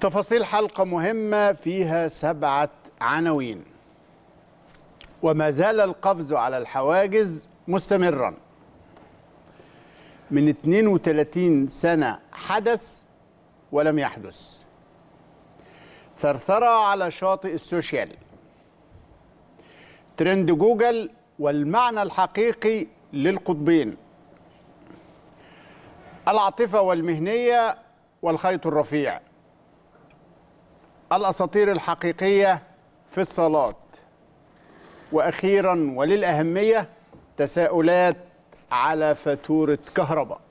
تفاصيل حلقة مهمة فيها سبعة عناوين وما زال القفز على الحواجز مستمرا من 32 سنة حدث ولم يحدث ثرثرة على شاطئ السوشيال ترند جوجل والمعنى الحقيقي للقطبين العاطفة والمهنية والخيط الرفيع الأساطير الحقيقية في الصلاة وأخيرا وللأهمية تساؤلات على فاتورة كهرباء